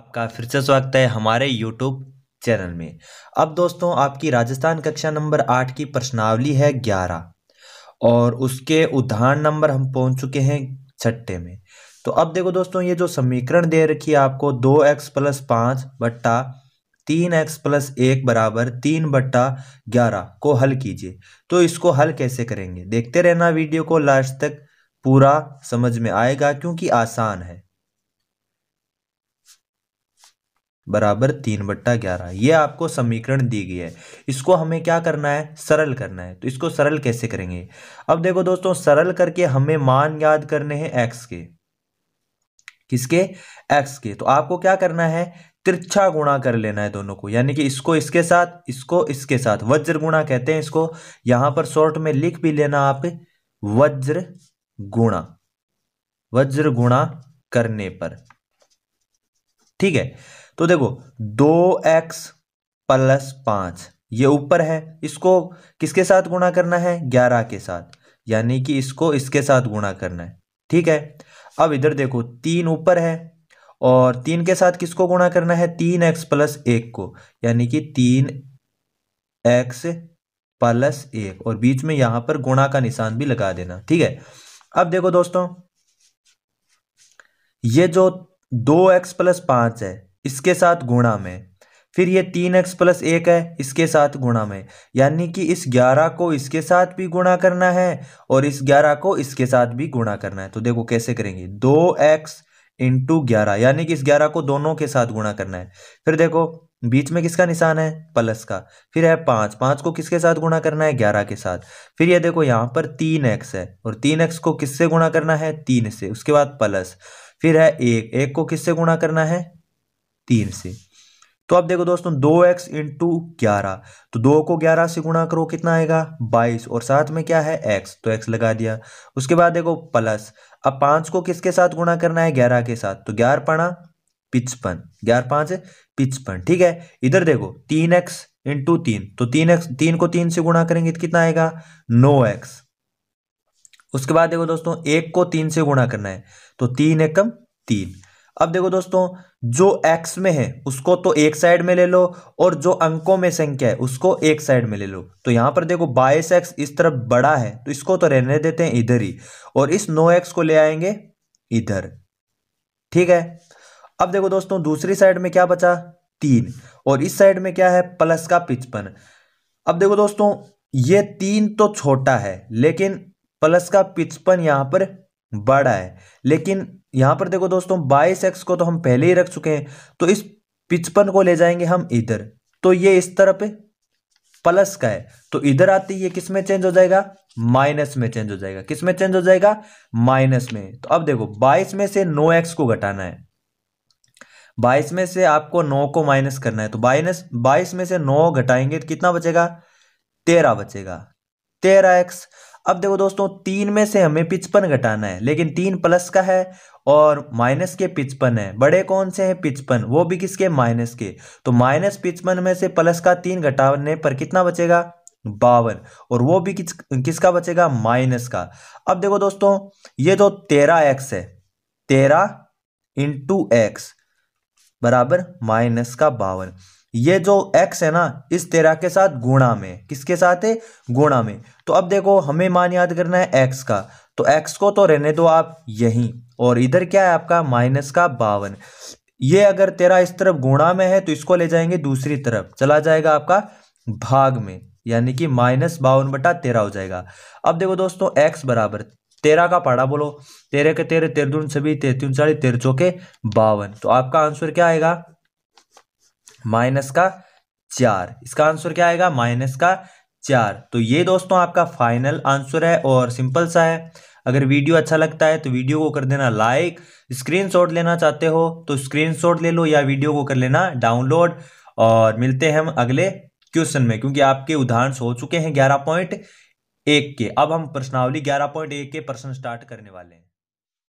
आपका फिर से स्वागत है हमारे यूट्यूब चैनल में अब दोस्तों आपकी राजस्थान कक्षा नंबर आठ की प्रश्नावली है ग्यारह और उसके उदाहरण नंबर हम पहुंच चुके हैं छठे में तो अब देखो दोस्तों ये जो समीकरण दे रखी है आपको दो एक्स प्लस पाँच बट्टा तीन एक्स प्लस एक बराबर तीन बट्टा ग्यारह को हल कीजिए तो इसको हल कैसे करेंगे देखते रहना वीडियो को लास्ट तक पूरा समझ में आएगा क्योंकि आसान है बराबर तीन बट्टा ग्यारह ये आपको समीकरण दी गई है इसको हमें क्या करना है सरल करना है तो इसको सरल कैसे करेंगे अब देखो दोस्तों सरल करके हमें मान याद करने हैं एक्स के किसके एक्स के तो आपको क्या करना है तिरछा गुणा कर लेना है दोनों को यानी कि इसको इसके साथ इसको इसके साथ वज्र गुणा कहते हैं इसको यहां पर शॉर्ट में लिख भी लेना आप वज्र गुणा वज्र गुणा करने पर ठीक है तो देखो दो एक्स प्लस पांच ये ऊपर है इसको किसके साथ गुणा करना है ग्यारह के साथ यानी कि इसको इसके साथ गुणा करना है ठीक है अब इधर देखो तीन ऊपर है और तीन के साथ किसको गुणा करना है तीन एक्स प्लस एक को यानी कि तीन एक्स प्लस एक और बीच में यहां पर गुणा का निशान भी लगा देना ठीक है अब देखो दोस्तों ये जो दो एक्स प्लस पांच है इसके साथ गुणा में फिर ये तीन एक्स प्लस एक है इसके साथ गुणा में यानी कि इस ग्यारह को इसके साथ भी गुणा करना है और इस ग्यारह को इसके साथ भी गुणा करना है तो देखो कैसे करेंगे दो एक्स इंटू ग्यारह यानी कि इस ग्यारह को दोनों के साथ गुणा करना है फिर देखो बीच में किसका निशान है प्लस का फिर है पाँच पाँच को किसके साथ गुणा करना है ग्यारह के साथ फिर ये देखो यहाँ पर तीन एक्स है और तीन एक्स को किससे गुणा करना है तीन से उसके बाद प्लस फिर है एक एक को किससे गुणा करना है तीन से तो अब देखो दोस्तों दो एक्स इंटू ग्यारह तो दो को ग्यारह से गुणा करो कितना आएगा बाईस और साथ में क्या है एक्स तो एक्स लगा दिया उसके बाद देखो प्लस अब पांच को किसके साथ गुणा करना है ग्यारह के साथ तो ग्यारह पाना पिचपन ग्यारह पांच पिचपन ठीक है इधर देखो तीन एक्स इंटू तीन तो तीन एक्स तीन को तीन से गुणा करेंगे तो कितना आएगा नो एक्स उसके बाद देखो दोस्तों एक को तीन से गुणा करना है तो तीन एकम तीन अब देखो दोस्तों जो एक्स में है उसको तो एक साइड में ले लो और जो अंकों में संख्या है उसको एक साइड में ले लो तो यहाँ पर देखो बाईस एक्स इस तरफ बड़ा है तो इसको तो रहने देते हैं इधर ही और इस नो एक्स को ले आएंगे इधर ठीक है अब देखो दोस्तों दूसरी साइड में क्या बचा तीन और इस साइड में क्या है प्लस का पिचपन अब देखो दोस्तों ये तीन तो छोटा है लेकिन प्लस का पिचपन यहाँ पर बड़ा है लेकिन यहां पर देखो दोस्तों बाईस एक्स को तो हम पहले ही रख चुके हैं तो इस पिचपन को ले जाएंगे हम इधर तो ये इस तरफ प्लस का है तो इधर आती ये किस में चेंज हो जाएगा माइनस में चेंज हो जाएगा किस में चेंज हो जाएगा माइनस में तो अब देखो बाईस में से नो एक्स को घटाना है बाईस में से आपको नौ को माइनस करना है तो बाइनस बाईस में से नौ घटाएंगे तो कितना बचेगा तेरह बचेगा तेरह एक्स अब देखो दोस्तों तीन में से हमें पिचपन घटाना है लेकिन तीन प्लस का है और माइनस के पिचपन है बड़े कौन से हैं पिचपन वो भी किसके माइनस के तो माइनस पिचपन में से प्लस का तीन घटाने पर कितना बचेगा बावन और वो भी किस किसका बचेगा माइनस का अब देखो दोस्तों ये जो तेरह एक्स है तेरह इंटू एक्स बराबर माइनस का बावन ये जो x है ना इस तेरह के साथ गुणा में किसके साथ है गुणा में तो अब देखो हमें मान याद करना है x का तो x को तो रहने दो आप यहीं और इधर क्या है आपका माइनस का बावन ये अगर तेरा इस तरफ गुणा में है तो इसको ले जाएंगे दूसरी तरफ चला जाएगा आपका भाग में यानी कि माइनस बावन बटा तेरह हो जाएगा अब देखो दोस्तों एक्स बराबर तेरह का पाड़ा बोलो तेरह के तेरह तेरह दून सभी तेरती उनचालीस तेरह चौके बावन तो आपका आंसर क्या आएगा माइनस का चार इसका आंसर क्या आएगा माइनस का चार तो ये दोस्तों आपका फाइनल आंसर है और सिंपल सा है अगर वीडियो अच्छा लगता है तो वीडियो को कर देना लाइक स्क्रीनशॉट लेना चाहते हो तो स्क्रीनशॉट ले लो या वीडियो को कर लेना डाउनलोड और मिलते हैं हम अगले क्वेश्चन में क्योंकि आपके उदाहरण हो चुके हैं ग्यारह पॉइंट एक के अब हम प्रश्नावली ग्यारह पॉइंट एक के प्रश्न स्टार्ट करने वाले हैं